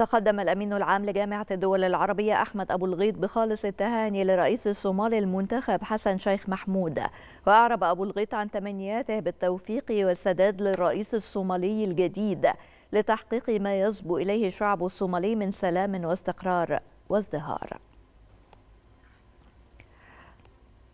تقدم الأمين العام لجامعة الدول العربية أحمد أبو الغيط بخالص التهاني لرئيس الصومال المنتخب حسن شيخ محمود وأعرب أبو الغيط عن تمنياته بالتوفيق والسداد للرئيس الصومالي الجديد لتحقيق ما يصبو إليه شعب الصومالي من سلام واستقرار وازدهار